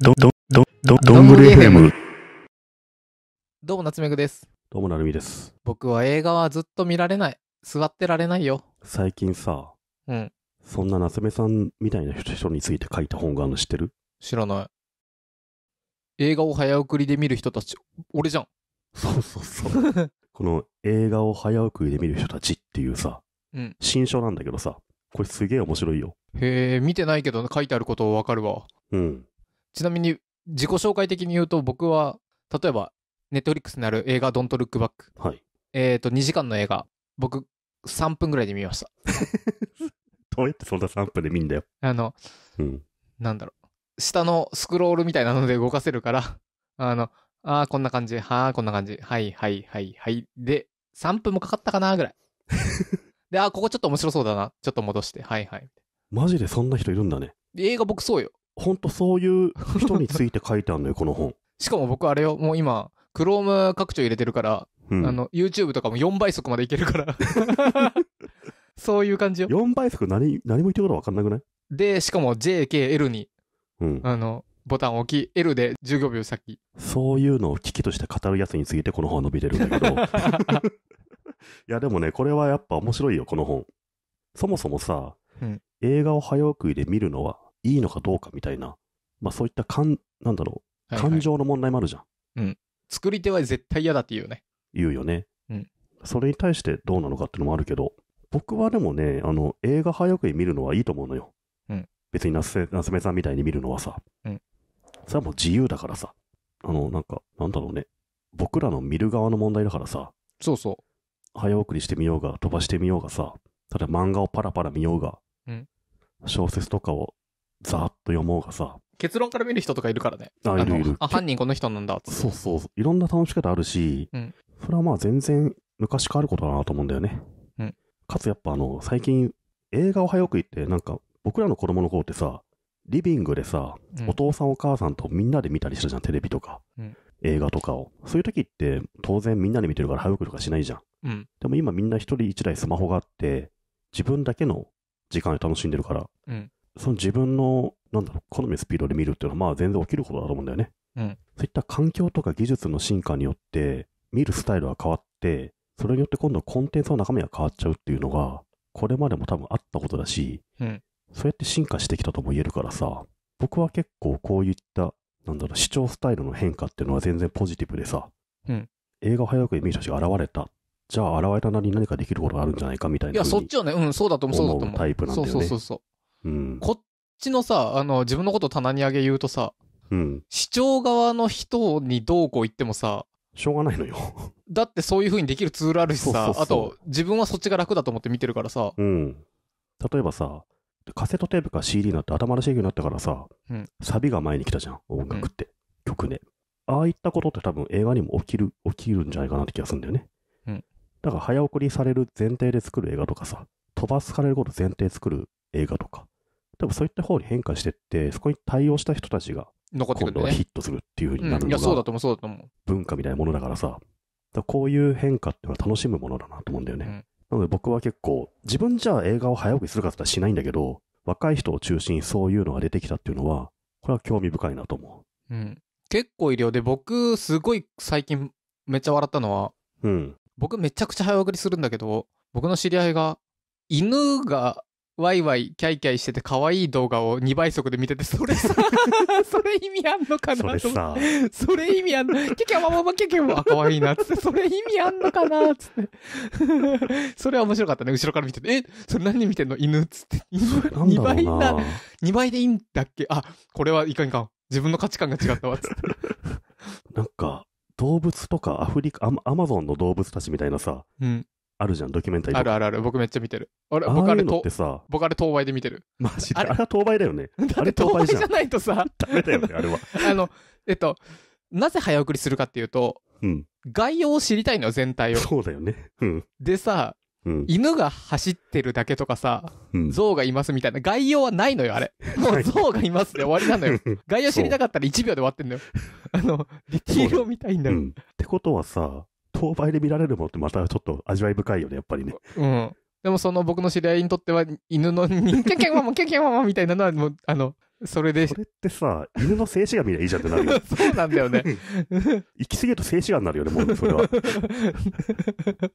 ど、ど、ど、ど、どんぐり FM。どうも、夏目ぐです。どうもなるみです。僕は映画はずっと見られない。座ってられないよ。最近さ、うん。そんな夏目さんみたいな人人について書いた本があるの知ってる知らない。映画を早送りで見る人たち、俺じゃん。そうそうそう。この映画を早送りで見る人たちっていうさ、うん新書なんだけどさ、これすげえ面白いよ。へえ、見てないけど書いてあることわかるわ。うん。ちなみに自己紹介的に言うと僕は、例えば、ネットフリックスにある映画、ドントルックバック。はい。えっ、と、2時間の映画、僕、3分ぐらいで見ました。どうやってそんな3分で見んだよ。あの、うん。なんだろう、下のスクロールみたいなので動かせるから、あの、ああ、こんな感じ、はあ、こんな感じ、はい、はい、はい、はい。で、3分もかかったかな、ぐらい。で、ああ、ここちょっと面白そうだな。ちょっと戻して、はい、はい。マジでそんな人いるんだね。で映画僕そうよ。本当そういう人について書いてあるのよ、この本。しかも僕あれよ、もう今、クローム拡張入れてるから、うん、あの、YouTube とかも4倍速までいけるから そういう感じよ。4倍速何、何も言ってることわかんなくないで、しかも JKL に、うん、あの、ボタンを置き、L で15秒先。そういうのを危機として語るやつについてこの本は伸びてるんだけど。いや、でもね、これはやっぱ面白いよ、この本。そもそもさ、うん、映画を早送りで見るのはいいのかどうかみたいな、まあそういった感、なんだろう、感情の問題もあるじゃん。うん。作り手は絶対嫌だって言うね。言うよね。うんそれに対してどうなのかってのもあるけど、僕はでもね、あの、映画早く見るのはいいと思うのよ。うん別に夏目さんみたいに見るのはさ。うんそれはもう自由だからさ。あの、なんか、なんだろうね。僕らの見る側の問題だからさ、そうそう。早送りしてみようが、飛ばしてみようがさ、ただ漫画をパラパラ見ようが、うん小説とかをざっと読もうがさ。結論から見る人とかいるからね。あ、いるいる。あ、犯人この人なんだって。そうそう。いろんな楽しみ方あるし、それはまあ全然昔からあることだなと思うんだよね。かつやっぱあの、最近映画を早く行ってなんか僕らの子供の頃ってさ、リビングでさ、お父さんお母さんとみんなで見たりしたじゃん、テレビとか、映画とかを。そういう時って当然みんなで見てるから早送りとかしないじゃん。ん、でも今みんな一人一台スマホがあって、自分だけの時間で楽しんでるから、うん、その自分の、なんだろう、好みスピードで見るっていうのは、まあ全然起きることだと思うんだよね。うん。そういった環境とか技術の進化によって、見るスタイルが変わって、それによって今度コンテンツの中身が変わっちゃうっていうのが、これまでも多分あったことだし、うん、そうやって進化してきたとも言えるからさ、僕は結構こういった、なんだろう、視聴スタイルの変化っていうのは全然ポジティブでさ、うん、映画を早く見る人たちが現れた。じゃあ現れたなりに何かできることがあるんじゃないかみたいな。いや、そっちはね、うん、そうだと思う、そうだと思う。タイプなんだよね。そうそうそううん、こっちのさ、あの、自分のこと棚に上げ言うとさ、うん、市長側の人にどうこう言ってもさ、しょうがないのよだってそういう風にできるツールあるしさ、そうそうそうあと、自分はそっちが楽だと思って見てるからさ。うん。例えばさ、カセットテープか CD になって頭の制御になったからさ、うん、サビが前に来たじゃん、音楽って。うん、曲ねああいったことって多分映画にも起きる、起きるんじゃないかなって気がするんだよね。うん。だから早送りされる前提で作る映画とかさ、飛ばされること前提作る映画とか、多分そういった方に変化してって、そこに対応した人たちが、残ってくる、ね、今度はヒットするっていうふうになるのが、いや、そうだと思う、そうだと思う。文化みたいなものだからさ、こういう変化っていうのは楽しむものだなと思うんだよね。うん、なので僕は結構、自分じゃあ映画を早送りするかって言ったらしないんだけど、若い人を中心にそういうのが出てきたっていうのは、これは興味深いなと思う。うん。結構るよ。で、僕、すごい最近めっちゃ笑ったのは、うん。僕めちゃくちゃ早送りするんだけど、僕の知り合いが、犬がワイワイ、キャイキャイしてて可愛い動画を2倍速で見てて、それさ、それ意味あんのかなそれさ。それ意味あんの。キャキャワママキャキャマ、可愛いな、つって、それ意味あんのかな、つって。それは面白かったね。後ろから見てて、え、それ何見てんの犬、つって。2倍だ。2倍でいいんだっけあ、これはいかんいかん。自分の価値観が違ったわ、つって。なんか、動物とかアフリカア、アマゾンの動物たちみたいなさ、うん、あるじゃん、ドキュメンタリーあるあるある、僕めっちゃ見てる。俺、僕あれうのとさ、僕あれ東倍で見てる。マジで、あれは当倍だよね。あれ東倍じゃないとさ、ダメだよね、あれは。あの、えっと、なぜ早送りするかっていうと、うん。概要を知りたいのよ、全体を。そうだよね。うん。でさ、うん。犬が走ってるだけとかさ、うん象がいますみたいな、概要はないのよ、あれ。もう象がいますで終わりなのよ。概要知りたかったら1秒で終わってんのよ。あの、ディティールを見たいんだうよ。ん。ってことはさ、購買で見られるものってまたちょっと味わい深いよね、やっぱりね。うん。でもその僕の知り合いにとっては、犬の、キャキャママ、キャキャママみたいなのは、もう、あの、それで。それってさ、犬の静止画見りゃいいじゃんってなるよ。そうなんだよね。行き過ぎると静止画になるよね、もう、それは。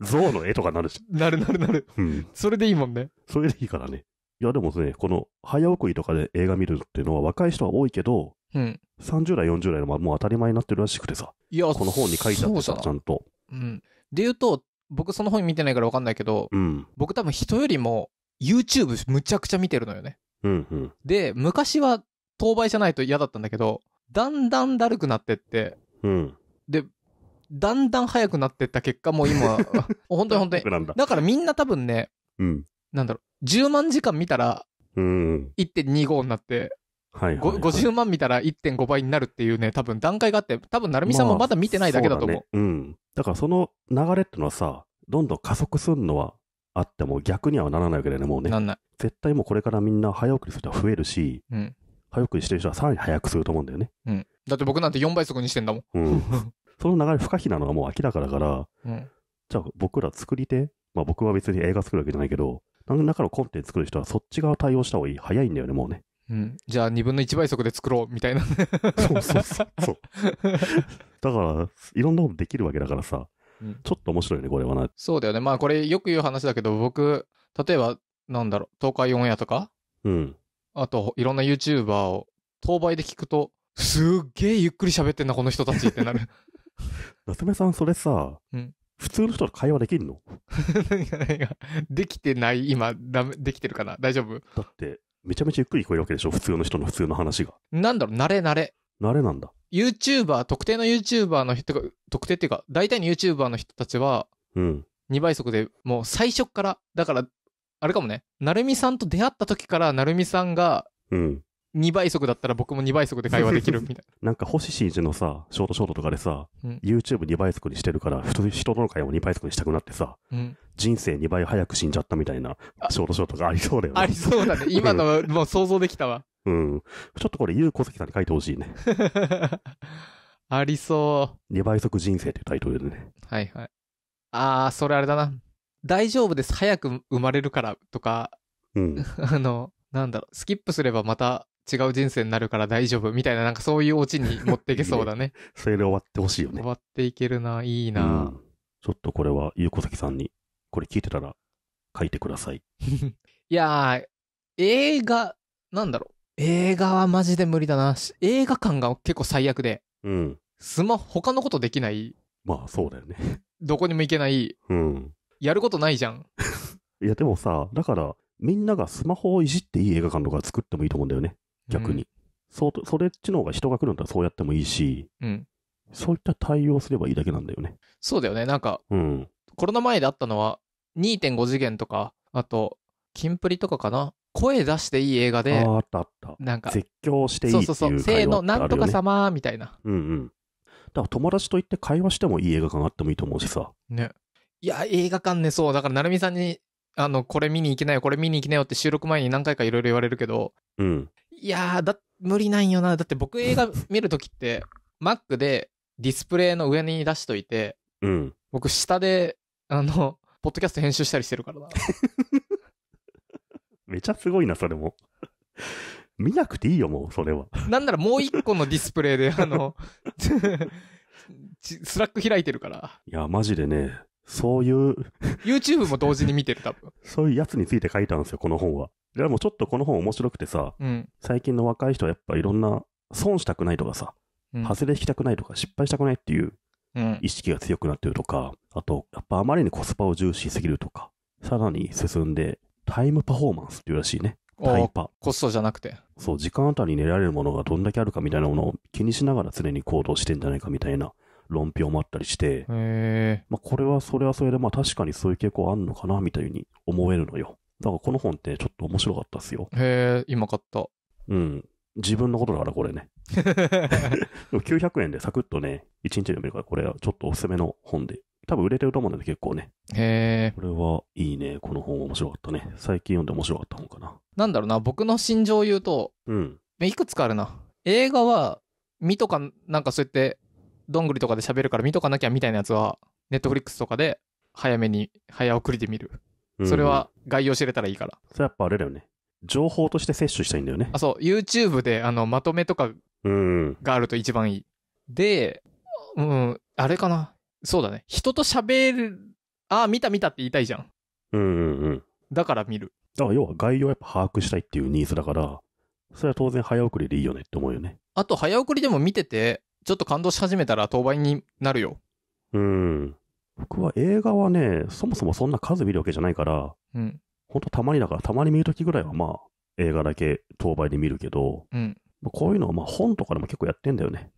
象の絵とかなるし。なるなるなる。うん。それでいいもんね。それでいいからね。いや、でもね、この、早送りとかで映画見るっていうのは若い人は多いけど、うん、30代、40代のもう当たり前になってるらしくてさ、いやこの本に書いてあってさ、ちゃんと。うん。で言うと、僕その本見てないから分かんないけど、うん、僕多分人よりも YouTube むちゃくちゃ見てるのよね。うんうん、で、昔は当倍じゃないと嫌だったんだけど、だんだんだるくなってって、うん、で、だんだん早くなってった結果、もう今、本当に本当に。だからみんな多分ね、うん、なんだろう、10万時間見たら、1.25になって、はいはいはい、50万見たら1.5倍になるっていうね、多分段階があって、多分成美さんもまだ見てないだけだと思う。まあ、うだね、うん。だからその流れってのはさ、どんどん加速するのはあっても逆にはならないわけだよね、もうね。なんない。絶対もうこれからみんな早送りする人は増えるし、うん、早送りしてる人はさらに早くすると思うんだよね。うん。だって僕なんて4倍速にしてんだもん。うん。その流れ不可避なのがもう明らかだから、うん、じゃあ僕ら作り手、まあ僕は別に映画作るわけじゃないけど、何らかのコンテンツ作る人はそっち側対応した方がいい。早いんだよね、もうね。じゃあ2分の1倍速で作ろうみたいな。そうそうそうそう。だから、いろんなことできるわけだからさ、うん、ちょっと面白いね、これはな。そうだよね。まあこれよく言う話だけど、僕、例えば、なんだろう、東海オンエアとか、うん。あと、いろんな YouTuber を、当倍で聞くと、すっげえゆっくり喋ってんな、この人たちってなる。夏目さん、それさ、うん、普通の人と会話できるの できてない今ダメ、できてるかな大丈夫だって、めちゃめちゃゆっくり聞こえるわけでしょ普通の人の普通の話が。なんだろう、慣れ慣れ。慣れなんだ。YouTuber、特定の YouTuber の人が、特定っていうか、大体の YouTuber の人たちは、うん。2倍速でもう最初っから、だから、あれかもね、なるみさんと出会った時から、なるみさんがうん。2倍速だったら僕も2倍速で会話できるみたいな。なんか星新一のさ、ショートショートとかでさ、うん YouTube2 倍速にしてるから、人との会話も2倍速にしたくなってさ、うん。人生2倍早く死んじゃったみたいな、ショートショートがありそうだよね。ありそうだね。今の、もう想像できたわ。うん。ちょっとこれ、ゆうこせきさんに書いてほしいね。ありそう。2倍速人生というタイトルでね。はいはい。あー、それあれだな。大丈夫です。早く生まれるからとか、うん。あの、なんだろう、スキップすればまた違う人生になるから大丈夫みたいな、なんかそういうオチに持っていけそうだね。いいねそれで終わってほしいよね。終わっていけるな、いいな、うん、ちょっとこれは、ゆうこさきさんにこれ聞いてたら書いてください。いやー、映画、なんだろう。映画はマジで無理だな。映画館が結構最悪で。うん。スマホ、他のことできない。まあ、そうだよね。どこにも行けない。うん。やることないじゃん。いや、でもさ、だから、みんながスマホをいじっていい映画館とか作ってもいいと思うんだよね。逆に。うん、そう、それっちの方が人が来るんだったらそうやってもいいし。うん。そういった対応すればいいだけなんだよね。そうだよね。なんか、うん。コロナ前であったのは、2.5次元とか、あと、キンプリとかかな声出していい映画で、あったあった。なんか、絶叫していい映画、いそうそうそう、せーの、なんとか様みたいな。うんうん。だから友達と行って会話してもいい映画館あってもいいと思うしさ。ね。いや、映画館ね、そう。だから、成美さんに、あの、これ見に行きなよ、これ見に行きなよって収録前に何回かいろいろ言われるけど、うん。いやー、だ、無理なんよな。だって僕映画見るときって、Mac でディスプレイの上に出しといて、うん。僕下で、あの、ポッドキャスト編集したりしてるからな。めちゃすごいな、それも。見なくていいよ、もう、それは。なんならもう一個のディスプレイで、あの、スラック開いてるから。いや、マジでね、そういう YouTube も同時に見てる、多分。そういうやつについて書いたんですよ、この本は。でもちょっとこの本面白くてさ、うん、最近の若い人はやっぱいろんな、損したくないとかさ、うん、外れ引きたくないとか、失敗したくないっていう意識が強くなってるとか、あと、やっぱあまりにコスパを重視しすぎるとか、さらに進んで、タイムパフォーマンスっていうらしいね。タイパ。コストじゃなくて。そう、時間あたりに寝られるものがどんだけあるかみたいなものを気にしながら常に行動してんじゃないかみたいな論評もあったりして、まあこれはそれはそれでまあ確かにそういう傾向あるのかなみたいに思えるのよ。だからこの本ってちょっと面白かったっすよ。へえ、今買った。うん。自分のことだから、これね。900 円でサクッとね、1日で読めるから、これはちょっとおすすめの本で。多分売れてると思うんだけど結構ね。へえ。これはいいね。この本面白かったね。最近読んで面白かった本かな。なんだろうな、僕の心情を言うと、うん。いくつかあるな。映画は、見とか、なんかそうやって、どんぐりとかで喋るから見とかなきゃみたいなやつは、ネットフリックスとかで早めに、早送りで見る。それは概要知れたらいいから。うん、それやっぱあれだよね。情報として摂取したいんだよね。あ、そう、YouTube で、あの、まとめとかうん。があると一番いい。で、うん、あれかな。そうだね。人と喋る、ああ、見た見たって言いたいじゃん。うんうんうん。だから見る。だから要は概要をやっぱ把握したいっていうニーズだから、それは当然早送りでいいよねって思うよね。あと、早送りでも見てて、ちょっと感動し始めたら当倍になるよ。うん。僕は映画はね、そもそもそんな数見るわけじゃないから、うん。ほんとたまにだから、たまに見るときぐらいはまあ、映画だけ当倍で見るけど、うん、こういうのはまあ本とかでも結構やってんだよね。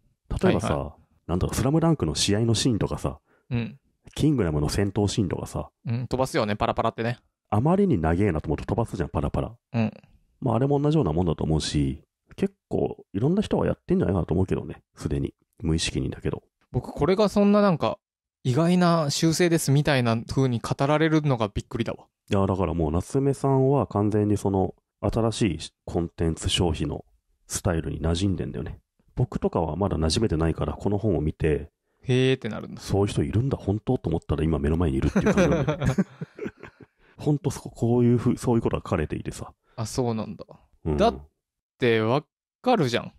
例えばさ、はいはい、なんだろスラムダンクの試合のシーンとかさ、うん、キングダムの戦闘シーンとかさ、うん、飛ばすよね、パラパラってね。あまりに長えなと思うと飛ばすじゃん、パラパラ。うん。まあ、あれも同じようなもんだと思うし、結構いろんな人がやってんじゃないかなと思うけどね、すでに。無意識にだけど。僕、これがそんななんか、意外な修正ですみたいな風に語られるのがびっくりだわ。いや、だからもう夏目さんは完全にその新しいコンテンツ消費のスタイルに馴染んでんだよね。僕とかはまだ馴染めてないから、この本を見て、へーってなるんだ。そういう人いるんだ、本当と思ったら今目の前にいるっていう感じね。本当そこ、こういうふう、そういうことが書かれていてさ。あ、そうなんだ。うんだってわかるじゃん。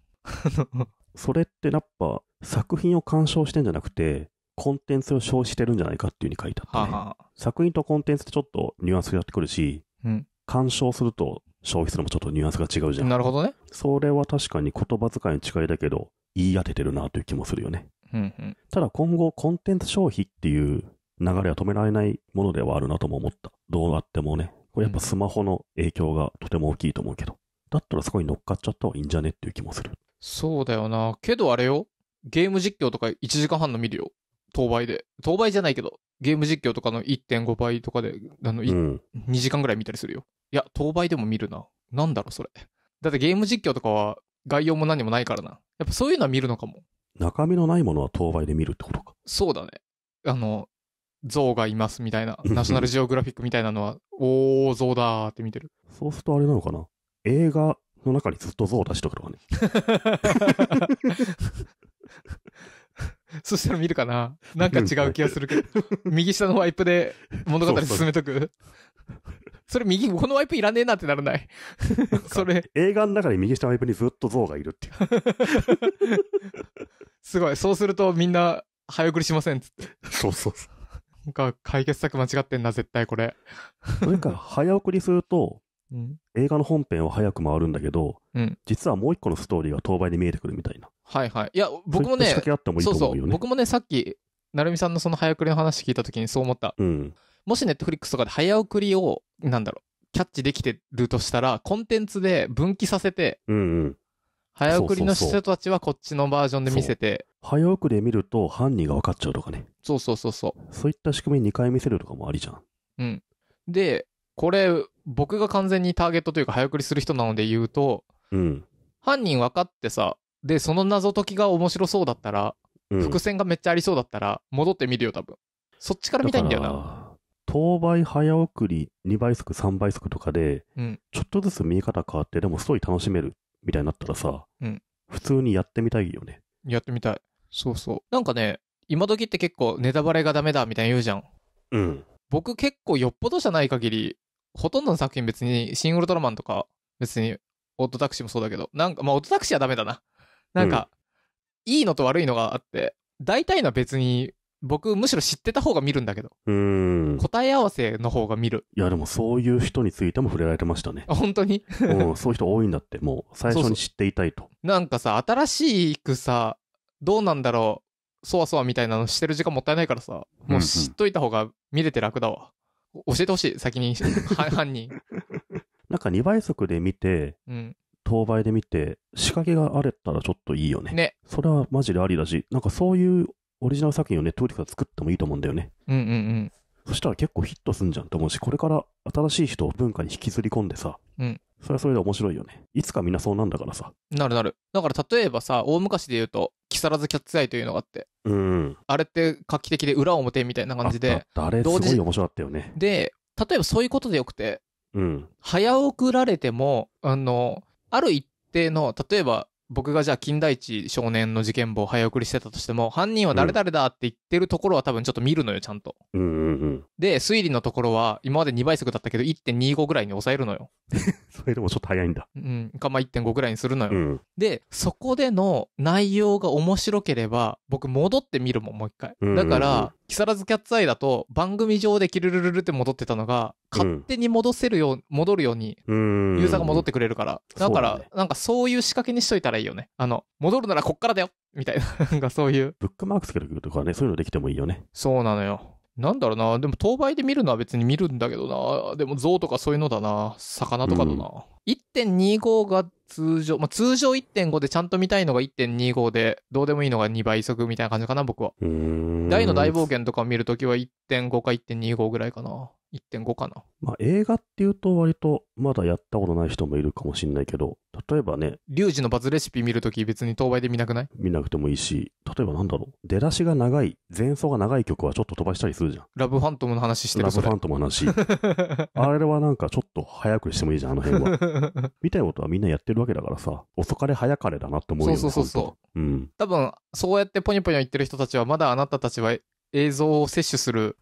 それってやっぱ作品を鑑賞してんじゃなくて、コンテンツを消費してるんじゃないかっていうふうに書いてあって、ねはあはあ作品とコンテンツってちょっとニュアンスがやってくるし、うん鑑賞すると消費するのもちょっとニュアンスが違うじゃん。なるほどね。それは確かに言葉遣いの違いだけど、言い当ててるなという気もするよね。うんうん。ただ今後、コンテンツ消費っていう流れは止められないものではあるなとも思った。どうなってもね。これやっぱスマホの影響がとても大きいと思うけど。だったらそこに乗っかっちゃった方がいいんじゃねっていう気もする。そうだよな。けどあれよ。ゲーム実況とか1時間半の見るよ。当倍で。当倍じゃないけど、ゲーム実況とかの1.5倍とかで、あの、うん、2時間ぐらい見たりするよ。いや、当倍でも見るな。なんだろ、それ。だってゲーム実況とかは概要も何もないからな。やっぱそういうのは見るのかも。中身のないものは当倍で見るってことか。そうだね。あの、象がいますみたいな、ナショナルジオグラフィックみたいなのは、おー、象だーって見てる。そうするとあれなのかな映画の中にずっと象出しとくとかね。そしたら見るかななんか違う気がするけど。右下のワイプで物語進めとく。それ右、このワイプいらねえなってならない。それ。映画の中で右下ワイプにずっと像がいるっていう。すごい。そうするとみんな、早送りしませんっつって。そうそうそう。なんか解決策間違ってんな、絶対これ。それか、早送りすると、うん、映画の本編は早く回るんだけど、うん、実はもう一個のストーリーが当倍で見えてくるみたいな。はいはい。いや、僕もね、そうそう僕もね、さっき、成美さんのその早送りの話聞いたときにそう思った。うん、もしネットフリックスとかで早送りを、なんだろう、キャッチできてるとしたら、コンテンツで分岐させて、うんうん、早送りの人たちはこっちのバージョンで見せて。早送りで見ると犯人が分かっちゃうとかね。そうそうそうそう。そういった仕組み2回見せるとかもありじゃん。うん。で、これ、僕が完全にターゲットというか早送りする人なので言うと、うん、犯人分かってさ、で、その謎解きが面白そうだったら、うん伏線がめっちゃありそうだったら、戻ってみるよ、多分。そっちから見たいんだよな。当倍早送り、2倍速、3倍速とかで、うんちょっとずつ見え方変わって、でもストーリー楽しめるみたいになったらさ、うん普通にやってみたいよね。やってみたい。そうそう。なんかね、今時って結構ネタバレがダメだみたいに言うじゃん。うん。僕結構よっぽどじゃない限り、ほとんどの作品別に、シン・ウルトラマンとか、別に、オートタクシーもそうだけど、なんか、まあ、オートタクシーはダメだな。なんか、うん、いいのと悪いのがあって、大体のは別に、僕、むしろ知ってた方が見るんだけど。うん。答え合わせの方が見る。いや、でもそういう人についても触れられてましたね。本当にうん、そういう人多いんだって、もう、最初に知っていたいとそうそう。なんかさ、新しくさ、どうなんだろう、そわそわみたいなのしてる時間もったいないからさ、もう知っといた方が見れて楽だわ。うんうん、教えてほしい、先に、犯人。なんか2倍速で見て、うん、当倍で見て、仕掛けがあれたらちょっといいよね。ね。それはマジでありだし、なんかそういうオリジナル作品をネットフリックス作ってもいいと思うんだよね。うんうんうん。そしたら結構ヒットすんじゃんと思うし、これから新しい人を文化に引きずり込んでさ、うんそれはそれで面白いよね。いつかみんなそうなんだからさ。なるなる。だから例えばさ、大昔で言うと、木更津キャッツアイというのがあって、うん。あれって画期的で裏表みたいな感じで、あったあれすごい面白かったよね。で、例えばそういうことでよくて、うん。早送られても、あの、ある一定の、例えば、僕がじゃあ金田一少年の事件簿を早送りしてたとしても、犯人は誰々だって言ってるところは多分ちょっと見るのよ、ちゃんと。うんで、推理のところは今まで2倍速だったけど1.25ぐらいに抑えるのよ。それでもちょっと早いんだ。うん。かま1.5ぐらいにするのよ、うん。で、そこでの内容が面白ければ、僕戻って見るもん、もう一回。だから、木更津キャッツアイだと番組上でキルルルルって戻ってたのが、勝手に戻せるよう、戻るように、ユーザーが戻ってくれるから。だから、なんかそういう仕掛けにしといたらいいよね。あの、戻るならこっからだよみたいな、なんかそういう。ブックマークつけるとかね、そういうのできてもいいよね。そうなのよ。なんだろうな、でも、当倍で見るのは別に見るんだけどな、でも、象とかそういうのだな、魚とかだな。1.25が通常、まあ、通常1.5でちゃんと見たいのが1.25で、どうでもいいのが2倍速みたいな感じかな、僕は。大の大冒険とか見るときは1.5か1.25ぐらいかな。1.5かな。まあ、映画っていうと割とまだやったことない人もいるかもしれないけど、例えばね。リュウジのバズレシピ見るとき別に当倍で見なくない見なくてもいいし、例えばなんだろう。出だしが長い、前奏が長い曲はちょっと飛ばしたりするじゃん。ラブファントムの話してるラブファントムの話。あれはなんかちょっと早くしてもいいじゃん、あの辺は。見たいことはみんなやってるわけだからさ、遅かれ早かれだなって思うよね。そうそうそうそう。うん。多分、そうやってポニョポニ言ってる人たちは、まだあなたたちは映像を摂取する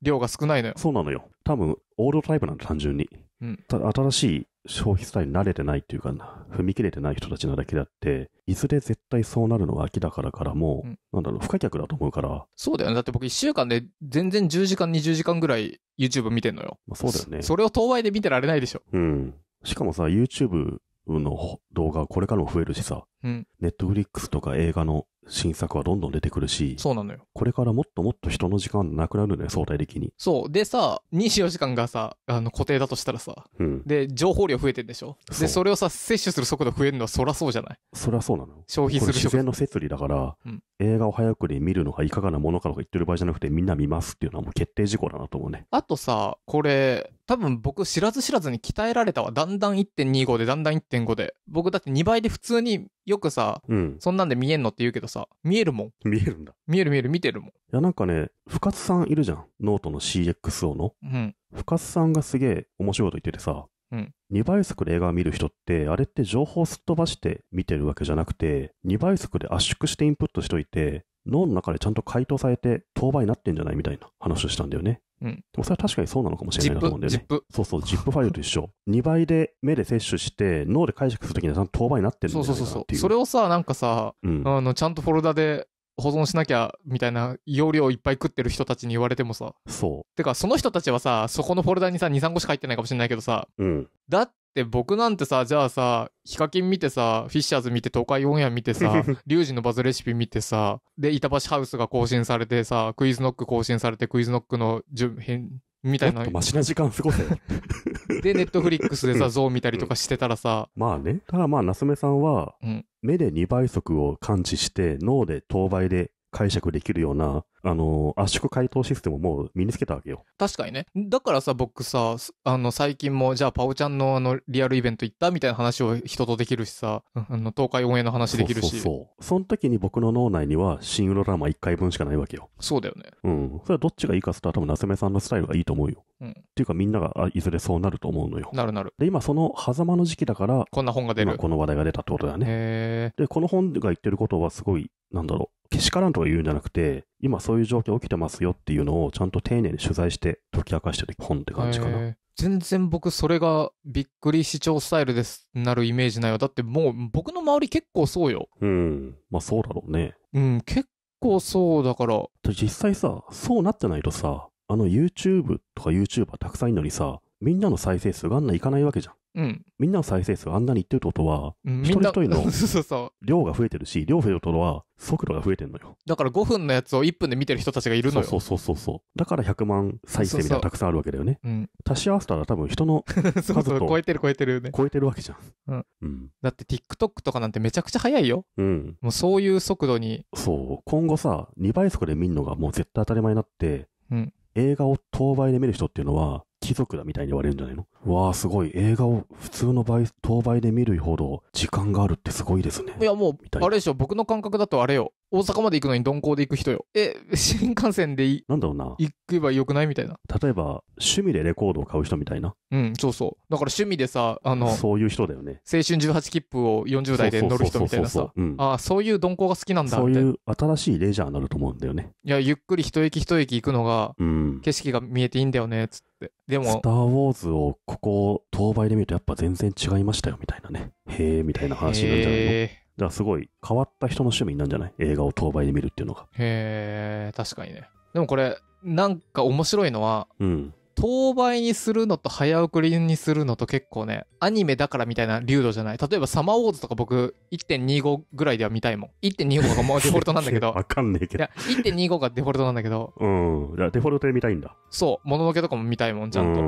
量が少ないのよ。そうなのよ。多分、オールドタイプなんだ、単純に。うん、新しい消費スタイルに慣れてないっていうか、踏み切れてない人たちなだけだって、いずれ絶対そうなるのが秋だからからも、うん、なんだろう、不可逆だと思うから。そうだよね。だって僕1週間で全然10時間、20時間ぐらい YouTube 見てんのよ。まあ、そうだよねそ。それを当倍で見てられないでしょ。うん。しかもさ、YouTube の動画これからも増えるしさ、うん、Netflix とか映画の新作はどんどん出てくるし、そうなのよ。これからもっともっと人の時間なくなるのよ、相対的に。そう。でさ、24時間がさ、あの、固定だとしたらさ、うん。で、情報量増えてんでしょうで、それをさ、摂取する速度増えるのはそらそうじゃないそりゃそうなの。消費する自然の摂理だから、うん映画を早くで見るのがいかがなものかとか言ってる場合じゃなくて、みんな見ますっていうのはもう決定事項だなと思うね。あとさ、これ、多分僕知らず知らずに鍛えられたわ。だんだん1.25で、だんだん1.5で。僕だって2倍で普通によくさ、うん。そんなんで見えんのって言うけどさ、見えるもん。見えるんだ。見える見える見てるもん。いや、なんかね、深津さんいるじゃん。ノートの CXO の。うん。深津さんがすげえ面白いこと言っててさ、うん2倍速で映画を見る人って、あれって情報をすっ飛ばして見てるわけじゃなくて、2倍速で圧縮してインプットしといて、脳の中でちゃんと回答されて、当倍になってんじゃないみたいな話をしたんだよね。うん。それは確かにそうなのかもしれないなと思うんだよね。そうそう、ジップファイルと一緒。2倍で目で摂取して、脳で解釈するときにはちゃんと等倍になってるんだよそうそうそう。それをさ、なんかさ、うん、あの、ちゃんとフォルダで保存しなきゃみたいな容量いっぱい食ってる人たちに言われてもさそうてかその人たちはさそこのフォルダにさ23個しか入ってないかもしれないけどさ、うん、だって僕なんてさじゃあさヒカキン見てさフィッシャーズ見て東海オンエア見てさ リュウジのバズレシピ見てさで板橋ハウスが更新されてさクイズノック更新されてクイズノックの編みたいな。マシな時間過ごせ。で、ネットフリックスでさ、像見たりとかしてたらさ。まあね。ただまあ、ナスメさんは、目で2倍速を感知して、脳で等倍で解釈できるようなあの、圧縮解凍システムをもう身につけたわけよ。確かにね。だからさ、僕さ、あの、最近も、じゃあ、パオちゃんのあの、リアルイベント行ったみたいな話を人とできるしさ、あの、東海オンエアの話できるし。そうそうその時に僕の脳内には、シン・ウロラマ1回分しかないわけよ。そうだよね。うん。それはどっちがいいかっつったら、多分、夏目さんのスタイルがいいと思うよ。うん。っていうか、みんなが、いずれそうなると思うのよ。なるなる。で、今、その、狭間の時期だから、こんな本が出る。この話題が出たってことだね。へで、この本が言ってることは、すごい、なんだろう。けしからんとか言うんじゃなくて、今そそういう状況起きてますよっていうのをちゃんと丁寧に取材して解き明かしてる本って感じかな。全然僕それがびっくり視聴スタイルですなるイメージないわ。だってもう僕の周り結構そうよ。うん。まあそうだろうね。うん、結構そうだから。実際さ、そうなってないとさ、あの YouTube とか YouTuber たくさんいるのにさ、みんなの再生数があんないかないわけじゃん。うん、みんなの再生数あんなにいってるってことは、うん、一人一人の 量が増えてるし、量増えることは速度が増えてるのよ。だから5分のやつを1分で見てる人たちがいるのよ。そうそうそうそう。だから100万再生みたいなたくさんあるわけだよね。そうそううん、足し合わせたら多分人の 数とそうそう超えてる超えてるね。超えてるわけじゃん。うん。うん、だって TikTok とかなんてめちゃくちゃ速いよ。うん。もうそういう速度に。そう。今後さ、2倍速で見るのがもう絶対当たり前になって、うん、映画を当倍で見る人っていうのは、貴族だみたいに言われるんじゃないのわあ、すごい。映画を普通の倍、当倍で見るほど時間があるってすごいですね。いや、もう、あれでしょ、僕の感覚だとあれよ。大阪まで行くのに鈍行で行く人よ。え、新幹線でい、なんだろうな。行けばよくないみたいな。例えば、趣味でレコードを買う人みたいな。うん、そうそう。だから趣味でさ、あの、そういう人だよね。青春18切符を40代で乗る人みたいなさ。ああ、そういう鈍行が好きなんだそういう新しいレジャーになると思うんだよね。いや、ゆっくり一駅一駅行くのが、うん、景色が見えていいんだよね、つって。。でも、スター・ウォーズをここ、当倍で見るとやっぱ全然違いましたよみたいなね。へえ、みたいな話になるんじゃないのだからすごい変わった人の趣味なんじゃない映画を当倍で見るっていうのが。へえ、確かにね。でもこれ、なんか面白いのは、うん、当倍にするのと早送りにするのと結構ね、アニメだからみたいな流度じゃない。例えばサマーウォーズとか僕1.25ぐらいでは見たいもん。1.25がもうデフォルトなんだけど。わかんねえけど。いや、1.25がデフォルトなんだけど。うん。デフォルトで見たいんだ。そう。もののけとかも見たいもん、ちゃんと。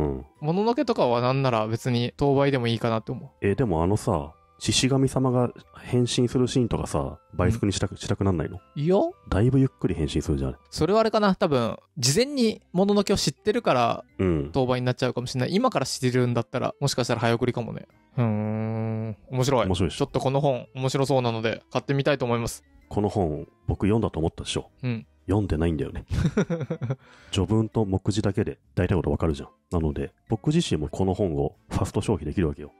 もののけとかはなんなら別に当倍でもいいかなって思う。えー、でもあのさ、獅子神様が変身するシーンとかさ、倍速にしたく、したくなんないのいや、だいぶゆっくり変身するじゃん。それはあれかな、多分、事前にもののけを知ってるから、うん。当番になっちゃうかもしれない。今から知ってるんだったら、もしかしたら早送りかもね。うん、面白い。面白いしちょょ。っとこの本、面白そうなので、買ってみたいと思います。この本、僕読んだと思ったでしょ。うん。読んでないんだよね。序文と目次だけで大体ことわかるじゃん。なので、僕自身もこの本をファスト消費できるわけよ。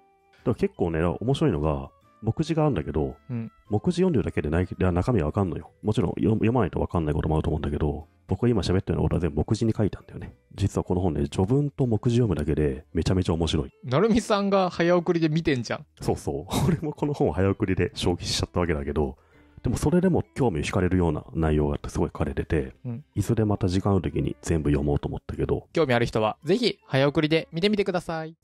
も結構ね、面白いのが、目次があるんだけど、うん、目次読んでるだけでない中身はわかんのよ。もちろん読まないとわかんないこともあると思うんだけど、僕が今喋ってるの俺は全部目次に書いたんだよね。実はこの本ね、序文と目次読むだけでめちゃめちゃ面白い。なるみさんが早送りで見てんじゃん。そうそう。俺もこの本早送りで消費しちゃったわけだけど、でもそれでも興味を惹かれるような内容があってすごい書かれてて、うん、いずれまた時間ある時に全部読もうと思ったけど。興味ある人はぜひ早送りで見てみてください。